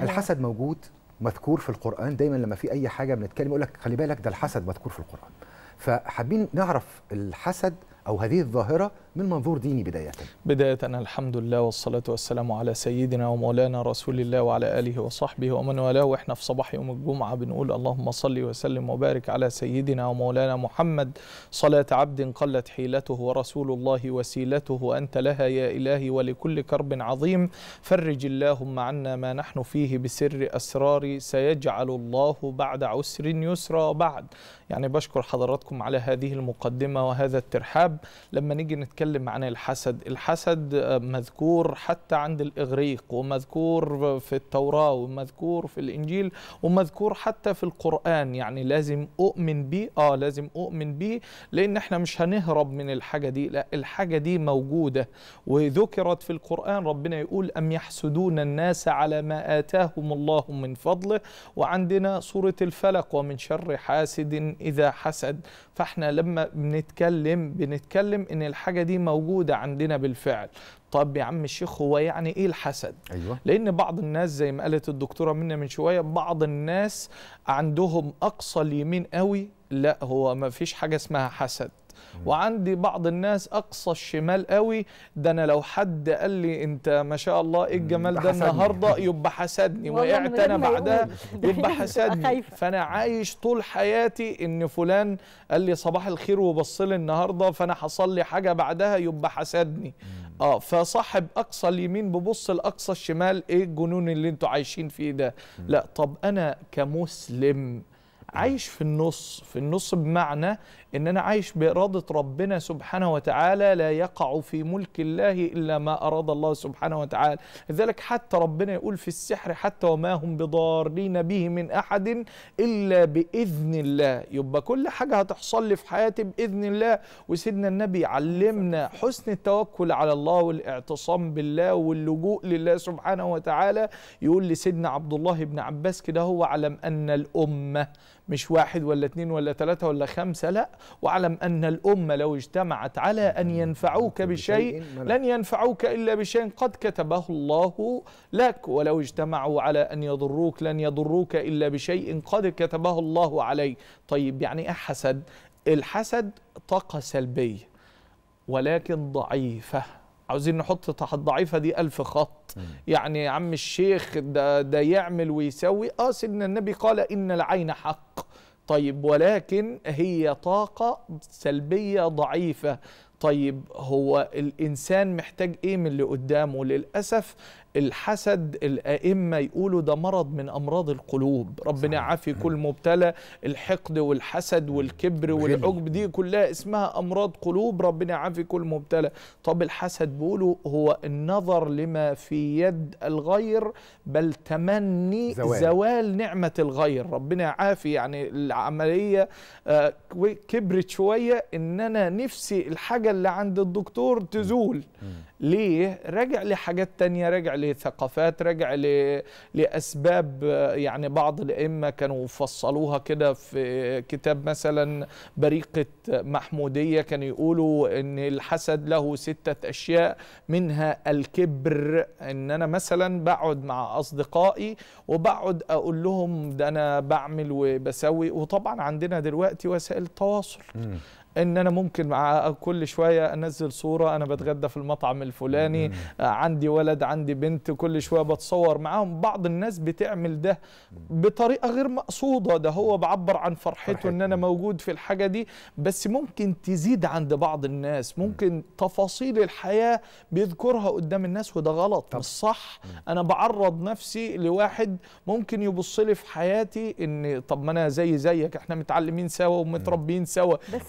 نعم. الحسد موجود مذكور في القرآن دايما لما في أي حاجة بنتكلم يقول لك خلي بالك ده الحسد مذكور في القرآن فحابين نعرف الحسد أو هذه الظاهرة من منظور ديني بداية بداية الحمد لله والصلاة والسلام على سيدنا ومولانا رسول الله وعلى آله وصحبه ومن والاه وإحنا في صباح يوم الجمعة بنقول اللهم صل وسلم وبارك على سيدنا ومولانا محمد صلاة عبد قلت حيلته ورسول الله وسيلته وأنت لها يا إلهي ولكل كرب عظيم فرج اللهم عنا ما نحن فيه بسر أسرار سيجعل الله بعد عسر يسرا بعد يعني بشكر حضراتكم على هذه المقدمة وهذا الترحاب لما نيجي نتكلم عن الحسد الحسد آه، مذكور حتى عند الإغريق ومذكور في التوراة ومذكور في الإنجيل ومذكور حتى في القرآن يعني لازم أؤمن به آه لازم أؤمن به لأن احنا مش هنهرب من الحاجة دي لا الحاجة دي موجودة وذكرت في القرآن ربنا يقول أم يحسدون الناس على ما آتاهم الله من فضله وعندنا سورة الفلق ومن شر حاسد إذا حسد فاحنا لما بنتكلم بنتكلم بنتكلم ان الحاجه دي موجوده عندنا بالفعل طب يا عم الشيخ هو يعني ايه الحسد أيوة. لان بعض الناس زي ما قالت الدكتوره منا من شويه بعض الناس عندهم اقصى اليمين قوي لا هو ما فيش حاجه اسمها حسد وعندي بعض الناس اقصى الشمال قوي ده انا لو حد قال لي انت ما شاء الله ايه الجمال ده النهارده يبقى حسدني وقعت انا بعدها يبقى حسدني فانا عايش طول حياتي ان فلان قال لي صباح الخير وبص لي النهارده فانا حصل لي حاجه بعدها يبقى حسدني اه فصاحب اقصى اليمين ببص لاقصى الشمال ايه الجنون اللي انتوا عايشين فيه ده لا طب انا كمسلم عايش في النص في النص بمعنى ان انا عايش باراده ربنا سبحانه وتعالى لا يقع في ملك الله الا ما اراد الله سبحانه وتعالى لذلك حتى ربنا يقول في السحر حتى وما هم بضارين به من احد الا باذن الله يبقى كل حاجه هتحصل لي في حياتي باذن الله وسيدنا النبي علمنا حسن التوكل على الله والاعتصام بالله واللجوء لله سبحانه وتعالى يقول لسيدنا عبد الله بن عباس كده هو علم ان الامه مش واحد ولا اثنين ولا ثلاثة ولا خمسة لا واعلم أن الأمة لو اجتمعت على أن ينفعوك بشيء لن ينفعوك إلا بشيء قد كتبه الله لك ولو اجتمعوا على أن يضروك لن يضروك إلا بشيء قد كتبه الله عليك طيب يعني إيه حسد الحسد طاقة سلبية ولكن ضعيفة عاوزين نحط تحت ضعيفة دي ألف خط يعني يا عم الشيخ ده, ده يعمل ويسوي آه سيدنا النبي قال إن العين حق طيب ولكن هي طاقة سلبية ضعيفة طيب هو الانسان محتاج ايه من اللي قدامه للاسف الحسد الائمه يقولوا ده مرض من امراض القلوب ربنا يعافي كل مبتلى الحقد والحسد والكبر والعجب دي كلها اسمها امراض قلوب ربنا يعافي كل مبتلى طب الحسد بيقولوا هو النظر لما في يد الغير بل تمني زوال, زوال نعمه الغير ربنا يعافي يعني العمليه آه، كبرت شويه ان انا نفسي الحاجه الحاجة اللي عند الدكتور تزول ليه؟ راجع لحاجات تانية راجع لثقافات راجع ل... لأسباب يعني بعض الأئمة كانوا فصلوها كده في كتاب مثلا بريقة محمودية كانوا يقولوا أن الحسد له ستة أشياء منها الكبر أن أنا مثلا بقعد مع أصدقائي وبقعد أقول لهم ده أنا بعمل وبسوي وطبعا عندنا دلوقتي وسائل التواصل ان انا ممكن مع كل شويه انزل صوره انا بتغدى في المطعم الفلاني آه، عندي ولد عندي بنت كل شويه بتصور معاهم بعض الناس بتعمل ده بطريقه غير مقصوده ده هو بعبر عن فرحته ان انا موجود في الحاجه دي بس ممكن تزيد عند بعض الناس ممكن تفاصيل الحياه بيذكرها قدام الناس وده غلط طب. مش صح انا بعرض نفسي لواحد ممكن يبص لي في حياتي ان طب ما انا زي زيك احنا متعلمين سوا ومتربيين سوا